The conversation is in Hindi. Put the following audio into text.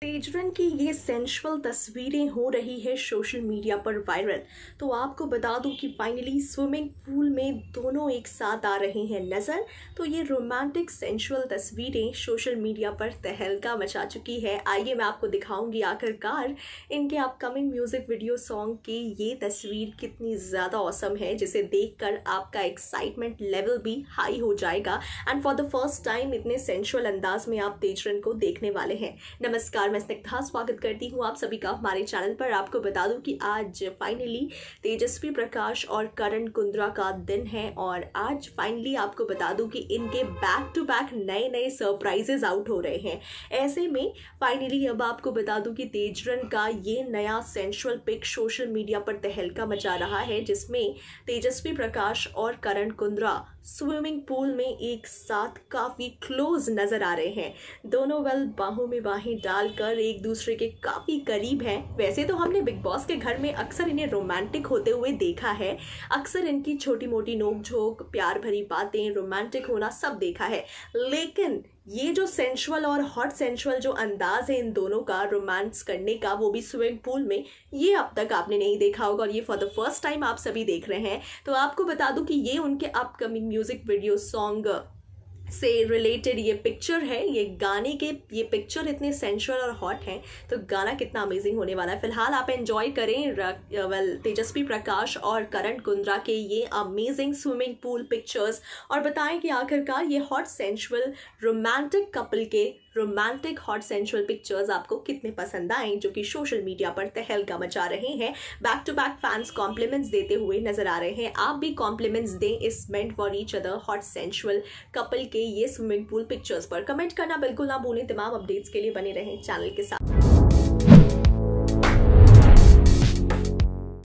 तेजरन की ये सेंशुअल तस्वीरें हो रही है सोशल मीडिया पर वायरल तो आपको बता दूं कि फाइनली स्विमिंग पूल में दोनों एक साथ आ रहे हैं नज़र तो ये रोमांटिक सेंशुअल तस्वीरें सोशल मीडिया पर तहलका मचा चुकी है आइए मैं आपको दिखाऊंगी आखिरकार इनके अपकमिंग म्यूज़िक वीडियो सॉन्ग की ये तस्वीर कितनी ज़्यादा औसम है जिसे देख कर आपका एक्साइटमेंट लेवल भी हाई हो जाएगा and for the first time इतने सेंशुअल अंदाज में आप तेजरन को देखने वाले हैं नमस्कार नमस्कार मैं स्निग्धा स्वागत करती हूँ आप सभी का हमारे चैनल पर आपको बता दूं कि आज फाइनली तेजस्वी प्रकाश और करण कुंद्रा का दिन है और आज फाइनली आपको बता दूं कि इनके बैक टू बैक नए नए सरप्राइजेज आउट हो रहे हैं ऐसे में फाइनली अब आपको बता दूं कि तेजरन का ये नया सेंशुअल पिक सोशल मीडिया पर तहलका मचा रहा है जिसमें तेजस्वी प्रकाश और करण कुंद्रा स्विमिंग पूल में एक साथ काफ़ी क्लोज नज़र आ रहे हैं दोनों वेल बाहों में बाहें डाल बनकर एक दूसरे के काफ़ी करीब हैं वैसे तो हमने बिग बॉस के घर में अक्सर इन्हें रोमांटिक होते हुए देखा है अक्सर इनकी छोटी मोटी नोक झोंक प्यार भरी बातें रोमांटिक होना सब देखा है लेकिन ये जो सेंशुअल और हॉट सेंशुअल जो अंदाज है इन दोनों का रोमांस करने का वो भी स्विमिंग पूल में ये अब तक आपने नहीं देखा होगा और ये फॉर द फर्स्ट टाइम आप सभी देख रहे हैं तो आपको बता दूं कि ये उनके अपकमिंग म्यूजिक वीडियो सॉन्ग से रिलेटेड ये पिक्चर है ये गाने के ये पिक्चर इतने सेंशुअल और हॉट हैं तो गाना कितना अमेजिंग होने वाला है फिलहाल आप एंजॉय करें वेल तेजस्वी प्रकाश और करण कुंद्रा के ये अमेजिंग स्विमिंग पूल पिक्चर्स और बताएं कि आखिरकार ये हॉट सेंशुअल रोमांटिक कपल के रोमांटिक हॉट सेंशुअल पिक्चर्स आपको कितने पसंद आए जो कि सोशल मीडिया पर तहलका मचा रहे हैं back to back fans compliments देते हुए नजर आ रहे हैं आप भी कॉम्प्लीमेंट्स दें इस मेंट for each other hot sensual couple के ये स्विमिंग पूल पिक्चर्स पर कमेंट करना बिल्कुल ना भूलें तमाम अपडेट्स के लिए बने रहें चैनल के साथ